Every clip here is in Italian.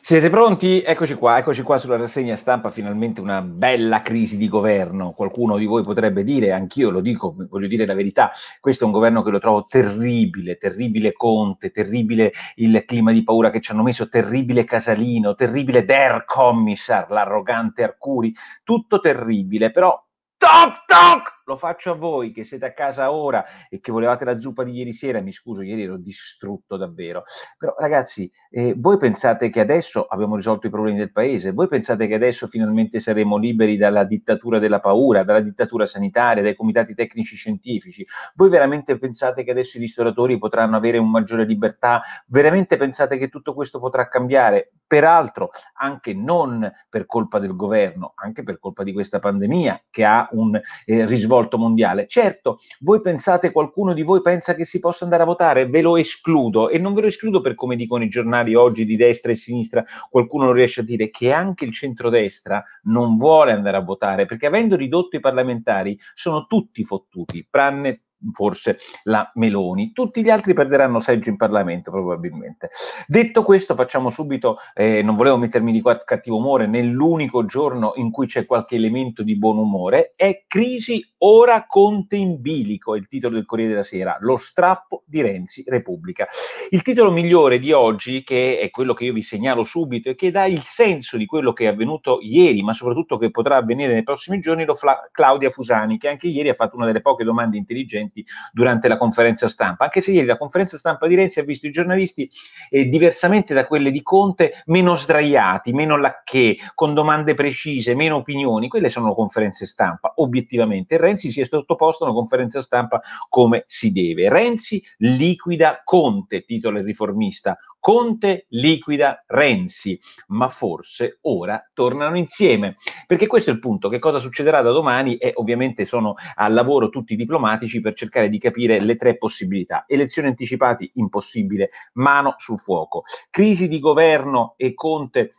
Siete pronti? Eccoci qua, eccoci qua sulla rassegna stampa, finalmente una bella crisi di governo. Qualcuno di voi potrebbe dire, anch'io lo dico, voglio dire la verità, questo è un governo che lo trovo terribile, terribile Conte, terribile il clima di paura che ci hanno messo, terribile Casalino, terribile Der Commissar, l'arrogante Arcuri, tutto terribile, però toc toc lo faccio a voi che siete a casa ora e che volevate la zuppa di ieri sera, mi scuso, ieri ero distrutto davvero. Però ragazzi, eh, voi pensate che adesso abbiamo risolto i problemi del paese? Voi pensate che adesso finalmente saremo liberi dalla dittatura della paura, dalla dittatura sanitaria, dai comitati tecnici scientifici? Voi veramente pensate che adesso i ristoratori potranno avere una maggiore libertà? Veramente pensate che tutto questo potrà cambiare? Peraltro, anche non per colpa del governo, anche per colpa di questa pandemia che ha un eh, risvolto risvolto mondiale. Certo, voi pensate, qualcuno di voi pensa che si possa andare a votare, ve lo escludo e non ve lo escludo per come dicono i giornali oggi di destra e sinistra, qualcuno non riesce a dire che anche il centrodestra non vuole andare a votare perché avendo ridotto i parlamentari sono tutti fottuti, tranne forse la Meloni. Tutti gli altri perderanno seggio in Parlamento probabilmente. Detto questo, facciamo subito, eh, non volevo mettermi di cattivo umore nell'unico giorno in cui c'è qualche elemento di buon umore, è Crisi ora Conte in bilico, è il titolo del Corriere della Sera, lo strappo di Renzi Repubblica. Il titolo migliore di oggi, che è quello che io vi segnalo subito e che dà il senso di quello che è avvenuto ieri, ma soprattutto che potrà avvenire nei prossimi giorni, lo fa Claudia Fusani, che anche ieri ha fatto una delle poche domande intelligenti Renzi durante la conferenza stampa, anche se ieri la conferenza stampa di Renzi ha visto i giornalisti eh, diversamente da quelle di Conte meno sdraiati, meno lacché, con domande precise, meno opinioni, quelle sono conferenze stampa, obiettivamente. Renzi si è sottoposto a una conferenza stampa come si deve. Renzi liquida Conte, titolo il riformista, Conte liquida Renzi, ma forse ora tornano insieme. Perché questo è il punto, che cosa succederà da domani e ovviamente sono al lavoro tutti i diplomatici per cercare di capire le tre possibilità. Elezioni anticipate impossibile, mano sul fuoco. Crisi di governo e Conte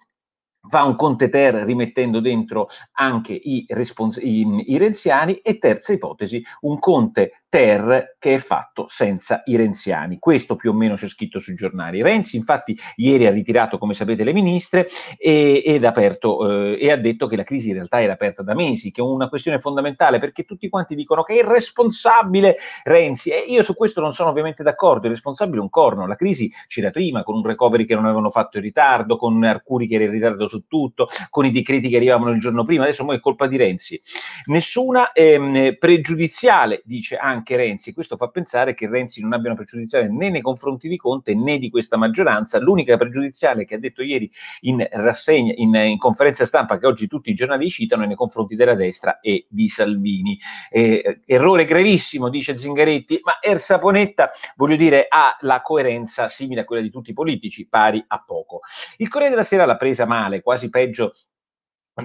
fa un Conte Ter rimettendo dentro anche i, respons- i, i renziani e terza ipotesi, un Conte Ter che è fatto senza i renziani. Questo più o meno c'è scritto sui giornali. Renzi infatti ieri ha ritirato, come sapete, le ministre e, ed aperto, eh, e ha detto che la crisi in realtà era aperta da mesi, che è una questione fondamentale perché tutti quanti dicono che è irresponsabile Renzi e io su questo non sono ovviamente d'accordo, Il responsabile è un corno, la crisi c'era prima con un recovery che non avevano fatto in ritardo, con Arcuri che era in ritardo su tutto, con i decreti che arrivavano il giorno prima, adesso è colpa di Renzi. Nessuna ehm, pregiudiziale, dice anche anche Renzi. Questo fa pensare che Renzi non abbia una pregiudiziale né nei confronti di Conte né di questa maggioranza. L'unica pregiudiziale che ha detto ieri in, rassegna, in, in conferenza stampa che oggi tutti i giornali citano è nei confronti della destra e di Salvini. Eh, errore gravissimo, dice Zingaretti, ma Er Saponetta, voglio dire, ha la coerenza simile a quella di tutti i politici, pari a poco. Il Corriere della Sera l'ha presa male, quasi peggio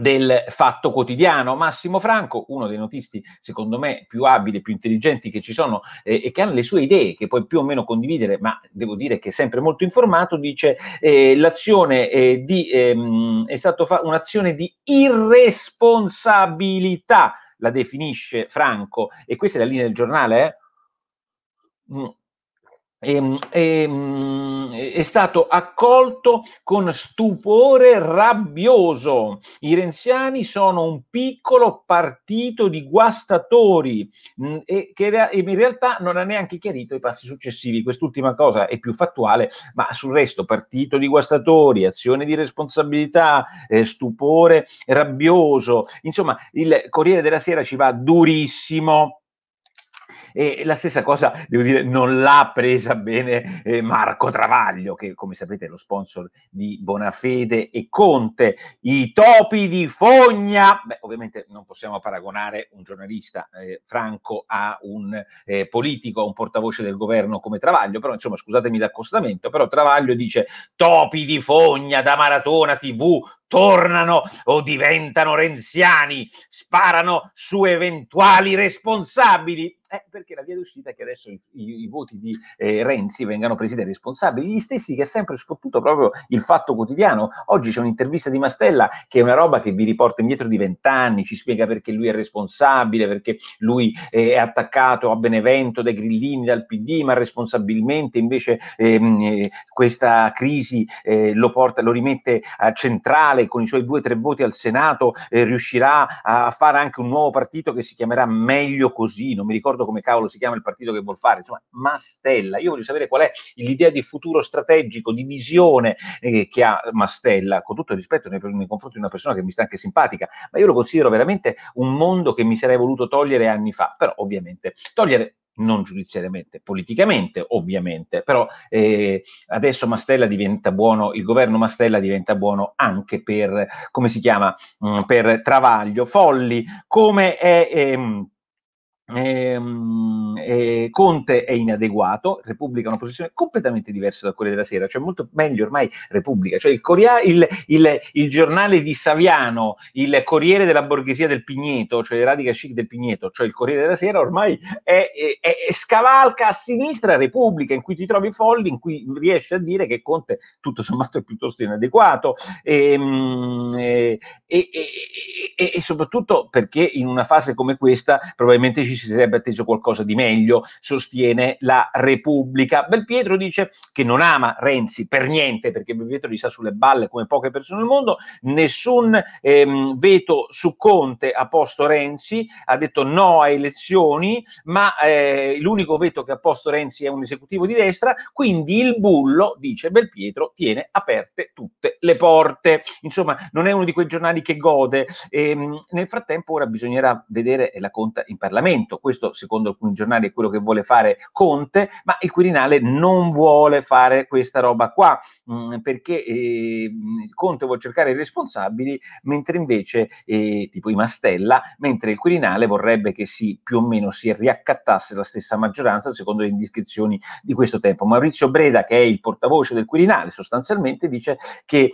del fatto quotidiano. Massimo Franco, uno dei notisti secondo me più abili, e più intelligenti che ci sono eh, e che hanno le sue idee, che puoi più o meno condividere, ma devo dire che è sempre molto informato, dice eh, l'azione eh, di, ehm, è stata fa- un'azione di irresponsabilità, la definisce Franco, e questa è la linea del giornale, eh? Mm è, ehm, è, ehm, è, stato accolto con stupore rabbioso. I renziani sono un piccolo partito di guastatori mh, mm, e che in realtà non ha neanche chiarito i passi successivi. Quest'ultima cosa è più fattuale, ma sul resto partito di guastatori, azione di responsabilità, eh, stupore rabbioso. Insomma, il Corriere della Sera ci va durissimo e la stessa cosa, devo dire, non l'ha presa bene eh, Marco Travaglio, che come sapete è lo sponsor di Bonafede e Conte. I topi di Fogna, Beh, ovviamente non possiamo paragonare un giornalista eh, franco a un eh, politico, a un portavoce del governo come Travaglio, però insomma scusatemi l'accostamento, però Travaglio dice topi di Fogna da Maratona TV tornano o diventano renziani, sparano su eventuali responsabili. Eh, perché la via d'uscita è che adesso i, i, i voti di eh, Renzi vengano presi dai responsabili, gli stessi che ha sempre sfottuto proprio il fatto quotidiano. Oggi c'è un'intervista di Mastella che è una roba che vi riporta indietro di vent'anni, ci spiega perché lui è responsabile, perché lui eh, è attaccato a Benevento dai grillini dal PD, ma responsabilmente invece ehm, eh, questa crisi eh, lo, porta, lo rimette a centrale fare con i suoi due o tre voti al Senato, eh, riuscirà a fare anche un nuovo partito che si chiamerà Meglio Così, non mi ricordo come cavolo si chiama il partito che vuol fare, insomma, Mastella. Io voglio sapere qual è l'idea di futuro strategico, di visione eh, che ha Mastella, con tutto il rispetto nei, nei confronti di una persona che mi sta anche simpatica, ma io lo considero veramente un mondo che mi sarei voluto togliere anni fa, però ovviamente togliere non giudiziariamente, politicamente ovviamente, però eh, adesso Mastella diventa buono, il governo Mastella diventa buono anche per, come si chiama, mh, mm, per Travaglio, Folli, come è... Ehm, eh, eh, Conte è inadeguato, Repubblica ha una posizione completamente diversa da quella della sera, cioè molto meglio ormai Repubblica, cioè il, Coria, il, il, il giornale di Saviano, il Corriere della Borghesia del Pigneto, cioè Radica Chic del Pigneto, cioè il Corriere della Sera ormai è, è, è, scavalca a sinistra Repubblica in cui ti trovi folli, in cui riesci a dire che Conte tutto sommato è piuttosto inadeguato ehm, eh, e, e, e, e soprattutto perché in una fase come questa probabilmente ci si sarebbe atteso qualcosa di meglio, sostiene la Repubblica. Belpietro dice che non ama Renzi per niente, perché Belpietro gli sta sulle balle come poche persone al mondo, nessun ehm, veto su Conte ha posto Renzi, ha detto no a elezioni, ma eh, l'unico veto che ha posto Renzi è un esecutivo di destra, quindi il bullo, dice Belpietro, tiene aperte tutte le porte. Insomma, non è uno di quei giornali che gode. Ehm, nel frattempo ora bisognerà vedere la conta in Parlamento Parlamento, questo secondo alcuni giornali è quello che vuole fare Conte, ma il Quirinale non vuole fare questa roba qua, mh, mm, perché eh, Conte vuole cercare i responsabili, mentre invece, eh, tipo i Mastella, mentre il Quirinale vorrebbe che si più o meno si riaccattasse la stessa maggioranza, secondo le indiscrezioni di questo tempo. Maurizio Breda, che è il portavoce del Quirinale, sostanzialmente dice che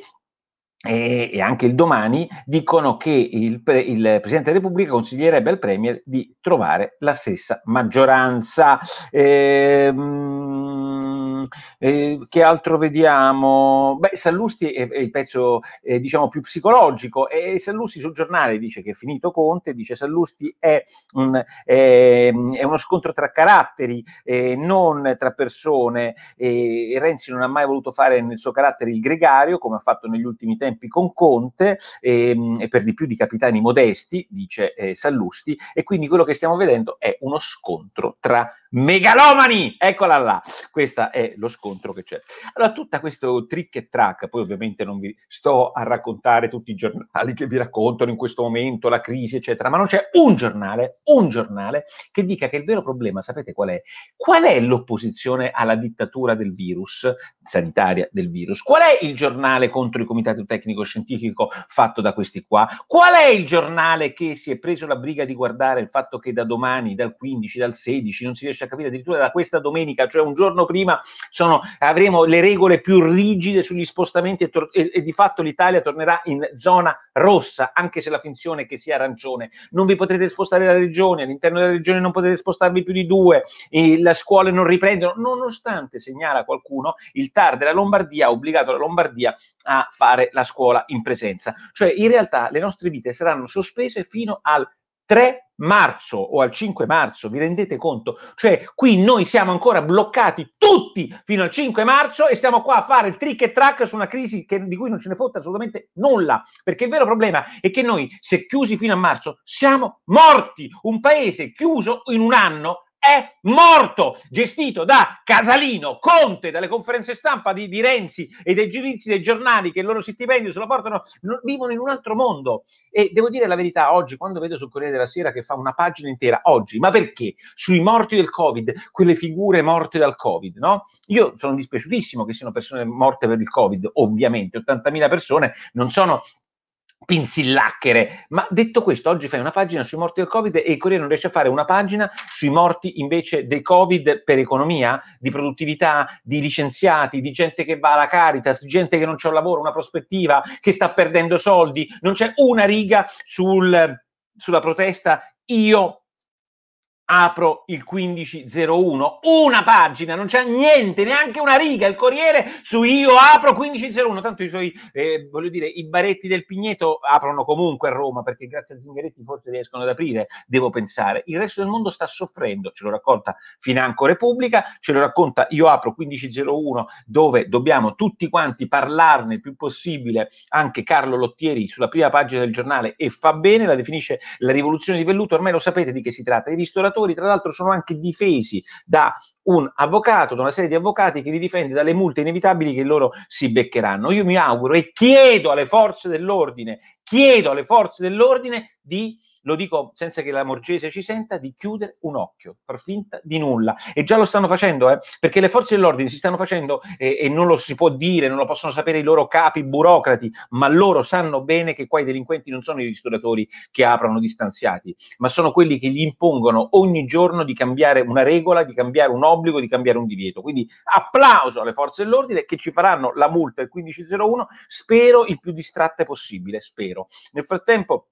e, e, anche il domani dicono che il, il, Presidente della Repubblica consiglierebbe al Premier di trovare la stessa maggioranza. Ehm, Mm, eh, che altro vediamo? Beh, Sallusti è, è il pezzo, eh, diciamo, più psicologico e Sallusti sul giornale dice che è finito Conte, dice Sallusti è, un, è, è uno scontro tra caratteri, eh, non tra persone. Renzi non ha mai voluto fare nel suo carattere il gregario, come ha fatto negli ultimi tempi con Conte, ehm, e per di più di capitani modesti, dice eh, Sallusti, e quindi quello che stiamo vedendo è uno scontro tra persone megalomani, eccola là, questo è lo scontro che c'è. Allora, tutto questo trick e track, poi ovviamente non vi sto a raccontare tutti i giornali che vi raccontano in questo momento, la crisi, eccetera, ma non c'è un giornale, un giornale che dica che il vero problema, sapete qual è? Qual è l'opposizione alla dittatura del virus, sanitaria del virus? Qual è il giornale contro il comitato tecnico-scientifico fatto da questi qua? Qual è il giornale che si è preso la briga di guardare il fatto che da domani, dal 15, dal 16, non si riesce riesce a capire addirittura da questa domenica, cioè un giorno prima, sono, avremo le regole più rigide sugli spostamenti e, tor- e, e di fatto l'Italia tornerà in zona rossa, anche se la finzione è che sia arancione. Non vi potrete spostare dalla regione, all'interno della regione non potete spostarvi più di due, le scuole non riprendono, nonostante, segnala qualcuno, il TAR della Lombardia ha obbligato la Lombardia a fare la scuola in presenza. Cioè in realtà le nostre vite saranno sospese fino al 3 marzo o al 5 marzo, vi rendete conto? Cioè, qui noi siamo ancora bloccati tutti fino al 5 marzo e stiamo qua a fare il trick e track su una crisi che, di cui non ce ne fotta assolutamente nulla, perché il vero problema è che noi, se chiusi fino a marzo, siamo morti. Un paese chiuso in un anno è morto, gestito da Casalino, Conte, dalle conferenze stampa di, di Renzi e dai giudizi dei giornali che il loro stipendio se lo portano, non, vivono in un altro mondo. E devo dire la verità, oggi quando vedo sul Corriere della Sera che fa una pagina intera, oggi, ma perché? Sui morti del Covid, quelle figure morte dal Covid, no? Io sono dispiaciutissimo che siano persone morte per il Covid, ovviamente, 80.000 persone non sono pinzillacchere. Ma detto questo, oggi fai una pagina sui morti del Covid e il Corriere non riesce a fare una pagina sui morti invece del Covid per economia, di produttività, di licenziati, di gente che va alla Caritas, gente che non c'è un lavoro, una prospettiva, che sta perdendo soldi. Non c'è una riga sul, sulla protesta. Io apro il 1501, una pagina, non c'è niente, neanche una riga, il Corriere su io apro 1501, tanto i suoi, eh, voglio dire, i baretti del Pigneto aprono comunque a Roma, perché grazie a Zingaretti forse riescono ad aprire, devo pensare, il resto del mondo sta soffrendo, ce lo racconta Financo Repubblica, ce lo racconta io apro 1501, dove dobbiamo tutti quanti parlarne il più possibile, anche Carlo Lottieri sulla prima pagina del giornale e fa bene, la definisce la rivoluzione di velluto, ormai lo sapete di che si tratta, i ristoratori giocatori, tra l'altro sono anche difesi da un avvocato, da una serie di avvocati che li difende dalle multe inevitabili che loro si beccheranno. Io mi auguro e chiedo alle forze dell'ordine, chiedo alle forze dell'ordine di lo dico senza che la Morgese ci senta, di chiudere un occhio, far finta di nulla. E già lo stanno facendo, eh, perché le forze dell'ordine si stanno facendo eh, e non lo si può dire, non lo possono sapere i loro capi burocrati, ma loro sanno bene che qua i delinquenti non sono i ristoratori che aprono distanziati, ma sono quelli che gli impongono ogni giorno di cambiare una regola, di cambiare un obbligo, di cambiare un divieto. Quindi applauso alle forze dell'ordine che ci faranno la multa il 1501, spero il più distratte possibile, spero. Nel frattempo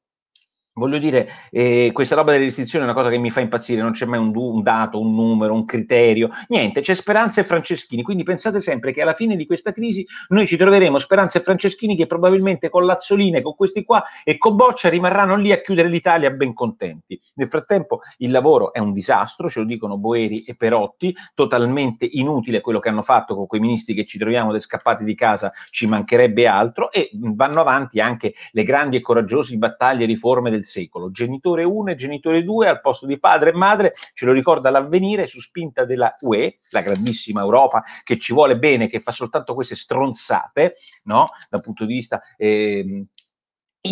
Voglio dire, eh, questa roba delle restrizioni è una cosa che mi fa impazzire, non c'è mai un, un, dato, un numero, un criterio, niente, c'è Speranza e Franceschini, quindi pensate sempre che alla fine di questa crisi noi ci troveremo Speranza e Franceschini che probabilmente con Lazzoline, con questi qua e con Boccia rimarranno lì a chiudere l'Italia ben contenti. Nel frattempo il lavoro è un disastro, ce lo dicono Boeri e Perotti, totalmente inutile quello che hanno fatto con quei ministri che ci troviamo ed scappati di casa, ci mancherebbe altro e vanno avanti anche le grandi e coraggiose battaglie e riforme del secolo, genitore 1 e genitore 2 al posto di padre e madre, ce lo ricorda l'avvenire su spinta della UE, la grandissima Europa che ci vuole bene, che fa soltanto queste stronzate, no? dal punto di vista eh,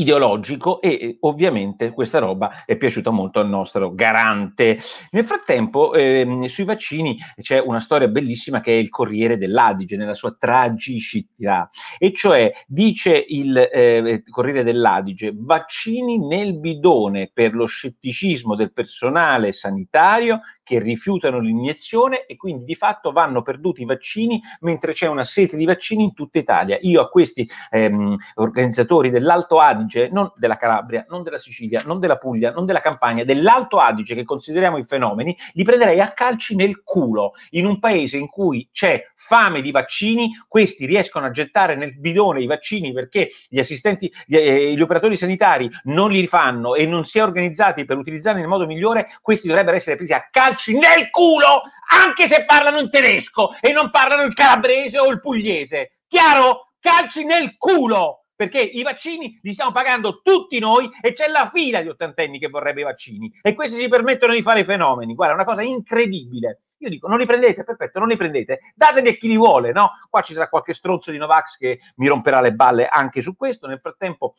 ideologico e ovviamente questa roba è piaciuta molto al nostro garante. Nel frattempo ehm, sui vaccini c'è una storia bellissima che è il Corriere dell'Adige nella sua tragicità e cioè dice il eh, Corriere dell'Adige vaccini nel bidone per lo scetticismo del personale sanitario che rifiutano l'iniezione e quindi di fatto vanno perduti i vaccini mentre c'è una sete di vaccini in tutta Italia. Io a questi ehm, organizzatori dell'Alto Adige, non della Calabria, non della Sicilia, non della Puglia, non della Campania, dell'Alto Adige che consideriamo i fenomeni, li prenderei a calci nel culo. In un paese in cui c'è fame di vaccini, questi riescono a gettare nel bidone i vaccini perché gli assistenti, gli, eh, gli operatori sanitari non li fanno e non si è organizzati per utilizzarli nel modo migliore, questi dovrebbero essere presi a calci calci nel culo anche se parlano in tedesco e non parlano il calabrese o il pugliese. Chiaro? Calci nel culo! Perché i vaccini li stiamo pagando tutti noi e c'è la fila di ottantenni che vorrebbe i vaccini e questi si permettono di fare i fenomeni. Guarda, è una cosa incredibile. Io dico, non li prendete, perfetto, non li prendete, dateli a chi li vuole, no? Qua ci sarà qualche stronzo di Novax che mi romperà le balle anche su questo. Nel frattempo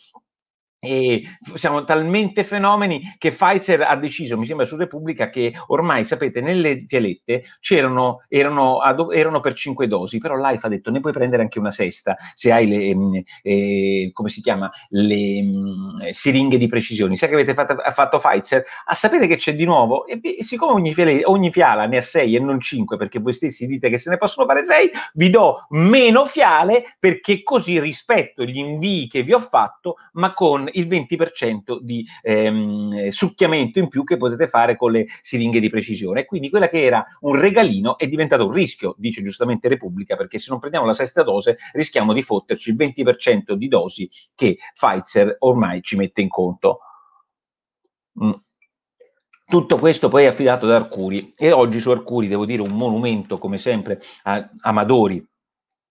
e siamo talmente fenomeni che Pfizer ha deciso, mi sembra su Repubblica, che ormai sapete nelle fialette c'erano, erano, erano per cinque dosi, però l'AIFA ha detto ne puoi prendere anche una sesta se hai le, ehm, eh, come si chiama, le mh, mm, siringhe di precisione. Sai che avete fatto, fatto Pfizer? A ah, sapere che c'è di nuovo, e, e siccome ogni, fiale, ogni, fiala ne ha 6 e non 5, perché voi stessi dite che se ne possono fare 6, vi do meno fiale perché così rispetto gli invii che vi ho fatto, ma con il 20% di ehm, succhiamento in più che potete fare con le siringhe di precisione. Quindi quella che era un regalino è diventato un rischio, dice giustamente Repubblica, perché se non prendiamo la sesta dose rischiamo di fotterci il 20% di dosi che Pfizer ormai ci mette in conto. Mm. Tutto questo poi è affidato ad Arcuri e oggi su Arcuri devo dire un monumento come sempre a amatori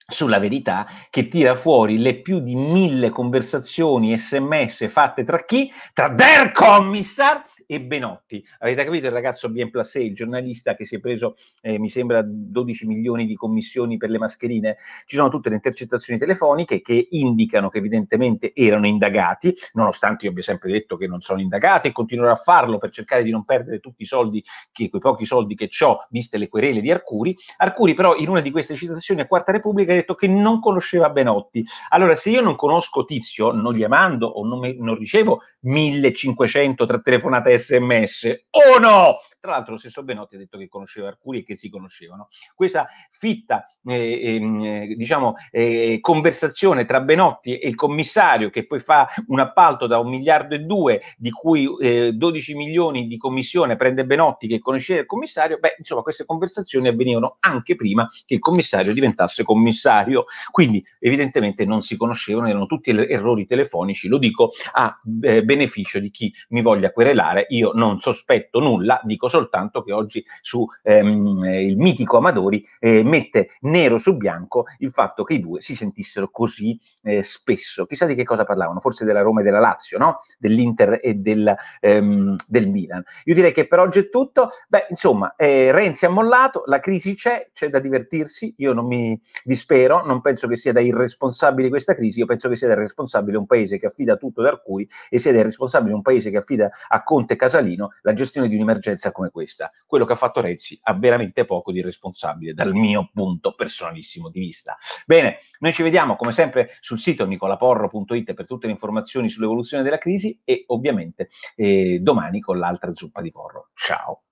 sulla verità che tira fuori le più di mille conversazioni sms fatte tra chi? Tra Der Commissar e Benotti. Avete capito il ragazzo bien placé, il giornalista che si è preso, eh, mi sembra, 12 milioni di commissioni per le mascherine? Ci sono tutte le intercettazioni telefoniche che indicano che evidentemente erano indagati, nonostante io abbia sempre detto che non sono indagati e continuerò a farlo per cercare di non perdere tutti i soldi, che, quei pochi soldi che ho, viste le querele di Arcuri. Arcuri però in una di queste citazioni a Quarta Repubblica ha detto che non conosceva Benotti. Allora, se io non conosco Tizio, non gli amando o non, me, non ricevo 1500 tra telefonate sms o no? Tra l'altro, lo stesso Benotti ha detto che conosceva alcuni e che si conoscevano. Questa fitta, eh, ehm, eh, diciamo, eh, conversazione tra Benotti e il commissario che poi fa un appalto da un miliardo e due, di cui 12 eh, milioni di commissione prende Benotti che conosceva il commissario, beh, insomma, queste conversazioni avvenivano anche prima che il commissario diventasse commissario. Quindi, evidentemente, non si conoscevano, erano tutti er-, errori telefonici, lo dico a eh, beneficio di chi mi voglia querelare, io non sospetto nulla, dico soltanto che oggi su ehm, eh, il mitico Amadori eh, mette nero su bianco il fatto che i due si sentissero così eh, spesso. Chissà di che cosa parlavano, forse della Roma e della Lazio, no? dell'Inter e del, ehm, del, Milan. Io direi che per oggi è tutto. Beh, insomma, eh, Renzi ha mollato, la crisi c'è, c'è da divertirsi, io non mi dispero, non penso che sia da irresponsabili questa crisi, io penso che sia da responsabile un paese che affida tutto ad alcuni e sia da irresponsabile un paese che affida a Conte Casalino la gestione di un'emergenza come come questa. Quello che ha fatto Rezzi ha veramente poco di responsabile dal mio punto personalissimo di vista. Bene, noi ci vediamo come sempre sul sito nicolaporro.it per tutte le informazioni sull'evoluzione della crisi e ovviamente eh, domani con l'altra zuppa di porro. Ciao!